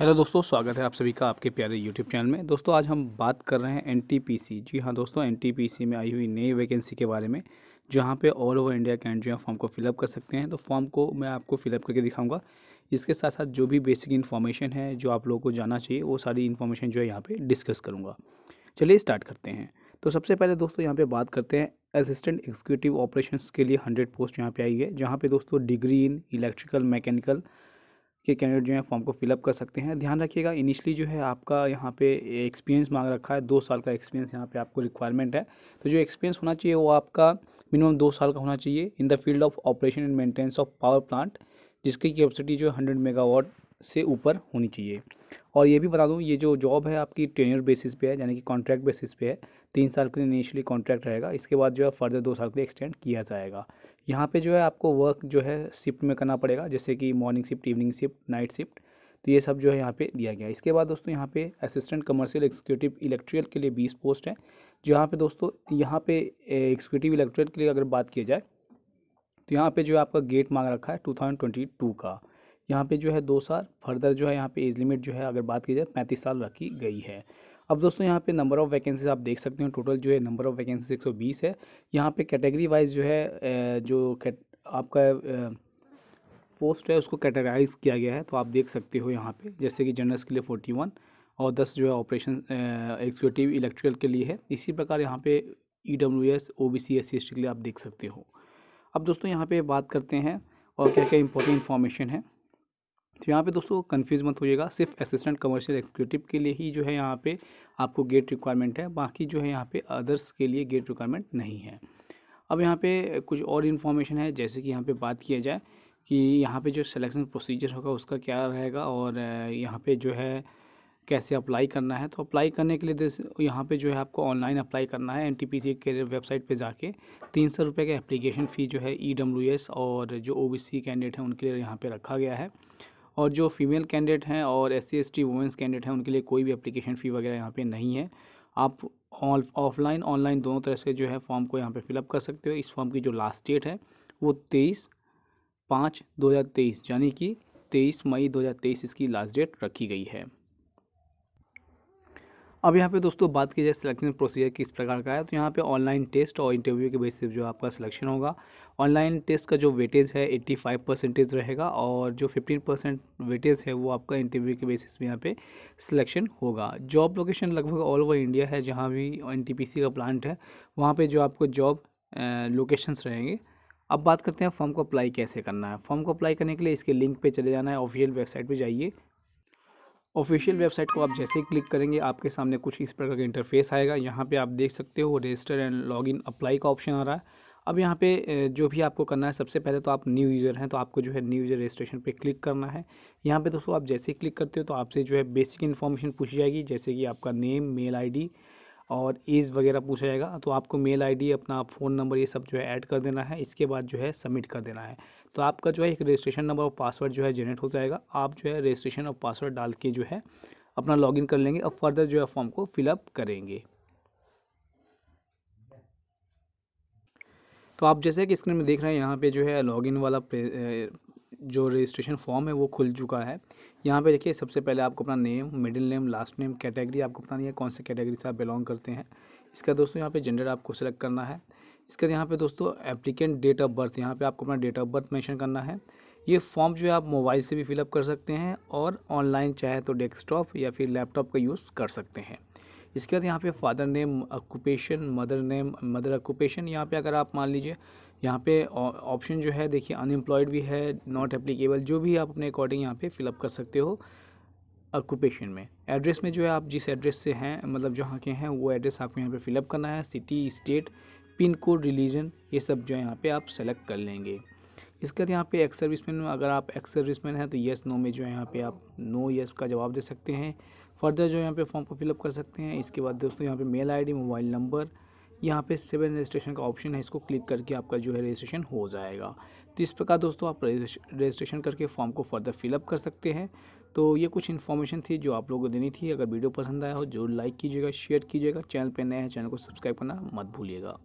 hello दोस्तों स्वागत है आप सभी का आपके प्यारे यूट्यूब चैनल में दोस्तों आज हम बात कर रहे हैं एनटीपीसी जी हाँ दोस्तों एनटीपीसी में आई हुई नई वैकेंसी के बारे में जहाँ पे ऑल ओवर इंडिया कैंड जो है फॉर्म को फिलअप कर सकते हैं तो फॉर्म को मैं आपको फिलअप करके दिखाऊंगा इसके साथ साथ जो भी बेसिक इन्फॉर्मेशन है जो आप लोगों को जाना चाहिए वो सारी इन्फॉर्मेशन जो है यहाँ पर डिस्कस करूँगा चलिए स्टार्ट करते हैं तो सबसे पहले दोस्तों यहाँ पर बात करते हैं असिस्टेंट एग्जीक्यूटिव ऑपरेशन के लिए हंड्रेड पोस्ट यहाँ पर आई है जहाँ पर दोस्तों डिग्री इन इलेक्ट्रिकल मैकेनिकल के कैंडिडेट जो है फॉर्म को फिलअप कर सकते हैं ध्यान रखिएगा इनिशियली जो है आपका यहाँ पे एक्सपीरियंस मांग रखा है दो साल का एक्सपीरियंस यहाँ पे आपको रिक्वायरमेंट है तो जो एक्सपीरियंस होना चाहिए वो आपका मिनिमम दो साल का होना चाहिए in the field of operation and maintenance of power plant जिसकी कैपेसिटी जो है हंड्रेड मेगावाट से ऊपर होनी चाहिए और ये भी बता दूँ ये जो जॉब है आपकी ट्रेनियर बेसिस पे है यानी कि कॉन्ट्रैक्ट बेसिस पे है तीन साल के लिए इनिशियली कॉन्ट्रैक्ट रहेगा इसके बाद जो है फर्दर दो साल के लिए एक्सटेंड किया जाएगा यहाँ पे जो है आपको वर्क जो है शिफ्ट में करना पड़ेगा जैसे कि morning shift evening shift night shift तो ये सब जो है यहाँ पे दिया गया इसके बाद दोस्तों यहाँ पे असिस्टेंट कमर्शियल एग्जीक्यूटिव इलेक्ट्रिकल के लिए बीस पोस्ट हैं जहाँ पर पे दोस्तों यहाँ पे एग्जीक्यूटिव इलेक्ट्रिकल के लिए अगर बात की जाए तो यहाँ पे जो है आपका गेट मांग रखा है टू थाउजेंड ट्वेंटी टू का यहाँ पर जो है दो साल फर्दर जो है यहाँ पर एज लिमिट जो है अगर बात की जाए पैंतीस साल रखी गई है अब दोस्तों यहाँ पे नंबर ऑफ़ वैकेंसीज आप देख सकते हो टोटल जो है नंबर ऑफ़ वैकेंसीज 120 है यहाँ पे कैटेगरी वाइज जो है जो आपका पोस्ट है उसको कैटेगराइज किया गया है तो आप देख सकते हो यहाँ पे जैसे कि जनरल्स के लिए फोर्टी वन और दस जो है ऑपरेशन एग्जीक्यूटिव इलेक्ट्रिकल के लिए है इसी प्रकार यहाँ पे E W S O B C S के लिए आप देख सकते हो अब दोस्तों यहाँ पे बात करते हैं और क्या क्या इंपॉर्टेंट इन्फॉर्मेशन है तो यहाँ पे दोस्तों कंफ्यूज मत होइएगा सिर्फ असिस्टेंट कमर्शियल एग्जीक्यूटिव के लिए ही जो है यहाँ पे आपको गेट रिक्वायरमेंट है बाकी जो है यहाँ पे अदर्स के लिए गेट रिक्वायरमेंट नहीं है अब यहाँ पे कुछ और इन्फॉर्मेशन है जैसे कि यहाँ पे बात किया जाए कि यहाँ पे जो सिलेक्शन प्रोसीजर होगा उसका क्या रहेगा और यहाँ पर जो है कैसे अप्लाई करना है तो अप्लाई करने के लिए यहाँ पर जो है आपको ऑनलाइन अप्लाई करना है एन टी पी सी के वेबसाइट पर जाके तीन सौ रुपये एप्लीकेशन फ़ी जो है ई डब्ल्यू एस और जो ओ बी सी कैंडिडेट हैं उनके लिए यहाँ पर रखा गया है और जो फीमेल कैंडिडेट हैं और S C S T women's candidate हैं उनके लिए कोई भी अप्लीकेशन फ़ी वगैरह यहाँ पे नहीं है आप ऑफलाइन ऑनलाइन दोनों तरह से जो है फॉर्म को यहाँ पे फिलअप कर सकते हो इस फॉर्म की जो लास्ट डेट है वो तेईस पाँच दो हज़ार तेईस यानी कि तेईस मई दो हज़ार तेईस इसकी लास्ट डेट रखी गई है अब यहाँ पे दोस्तों बात की जाए सिलेक्शन प्रोसीजर किस प्रकार का है तो यहाँ पे ऑनलाइन टेस्ट और इंटरव्यू के बेसिस जो आपका सिलेक्शन होगा ऑनलाइन टेस्ट का जो वेटेज है 85 परसेंटेज रहेगा और जो 15 परसेंट वेटेज है वो आपका इंटरव्यू के बेसिस पे यहाँ पे सिलेक्शन होगा जॉब लोकेशन लगभग ऑल ओवर इंडिया है जहाँ भी एन का प्लांट है वहाँ पर जो आपको जॉब लोकेशंस रहेंगे अब बात करते हैं फॉर्म को अप्लाई कैसे करना है फॉर्म को अप्लाई करने के लिए इसके लिंक पर चले जाना है ऑफिशियल वेबसाइट पर जाइए ऑफिशियल वेबसाइट को आप जैसे ही क्लिक करेंगे आपके सामने कुछ इस प्रकार का इंटरफेस आएगा यहाँ पे आप देख सकते हो रजिस्टर एंड लॉगिन अप्लाई का ऑप्शन आ रहा है अब यहाँ पे जो भी आपको करना है सबसे पहले तो आप न्यू यूज़र हैं तो आपको जो है न्यू यूज़र रजिस्ट्रेशन पे क्लिक करना है यहाँ पे दोस्तों आप जैसे ही क्लिक करते हो तो आपसे जो है बेसिक इन्फॉर्मेशन पूछी जाएगी जैसे कि आपका नेम मेल आई और एज वगैरह पूछा जाएगा तो आपको मेल आईडी अपना फ़ोन नंबर ये सब जो है ऐड कर देना है इसके बाद जो है सबमिट कर देना है तो आपका जो है एक रजिस्ट्रेशन नंबर और पासवर्ड जो है जनरेट हो जाएगा आप जो है रजिस्ट्रेशन और पासवर्ड डाल के जो है अपना लॉगिन कर लेंगे और फर्दर जो है फॉर्म को फिलअप करेंगे तो आप जैसे कि स्क्रीन में देख रहे हैं यहाँ पे जो है लॉगिन वाला जो रजिस्ट्रेशन फॉर्म है वो खुल चुका है यहाँ पे देखिए सबसे पहले आपको अपना name middle name last name category आपको पता नहीं है कौन से कैटेगरी से आप बिलोंग करते हैं इसका दोस्तों यहाँ पे जेंडर आपको सेलेक्ट करना है इसका यहाँ पर दोस्तों एप्लीकेंट डेट ऑफ बर्थ यहाँ पर आपको अपना डेट ऑफ बर्थ मैंशन करना है ये फॉर्म जो है आप मोबाइल से भी फिलअप कर सकते हैं और ऑनलाइन चाहे तो डेस्कटॉप या फिर लैपटॉप का यूज़ कर सकते हैं इसके बाद यहाँ पे father name occupation mother name mother occupation यहाँ पे अगर आप मान लीजिए यहाँ पे ऑप्शन जो है देखिए अनएम्प्लॉयड भी है नॉट एप्लीकेबल जो भी आप अपने अकॉर्डिंग यहाँ पे फिलअप कर सकते हो ऑक्यूपेशन में एड्रेस में जो है आप जिस एड्रेस से हैं मतलब जहाँ के हैं वो एड्रेस आपको यहाँ पर फिलअप करना है city state pin code religion ये सब जो है यहाँ पर आप सेलेक्ट कर लेंगे इसके बाद यहाँ पे एक्स सर्विसमैन में अगर आप एक्स सर्विसमैन हैं तो यस नो में जो है यहाँ पे आप नो येस का जवाब दे सकते हैं फर्दर जो यहाँ पे फॉर्म को फिलअप कर सकते हैं इसके बाद दोस्तों यहाँ पे मेल आईडी मोबाइल नंबर यहाँ पे सेवन रजिस्ट्रेशन का ऑप्शन है इसको क्लिक करके आपका जो है रजिस्ट्रेशन हो जाएगा तो इस प्रकार दोस्तों आप रजिस्ट्रेशन करके फॉर्म को फर्दर फिलअप कर सकते हैं तो ये कुछ इन्फॉर्मेशन थी जो आप लोगों को देनी थी अगर वीडियो पसंद आया हो जरूर लाइक कीजिएगा शेयर कीजिएगा चैनल पर नया है चैनल को सब्सक्राइब करना मत भूलिएगा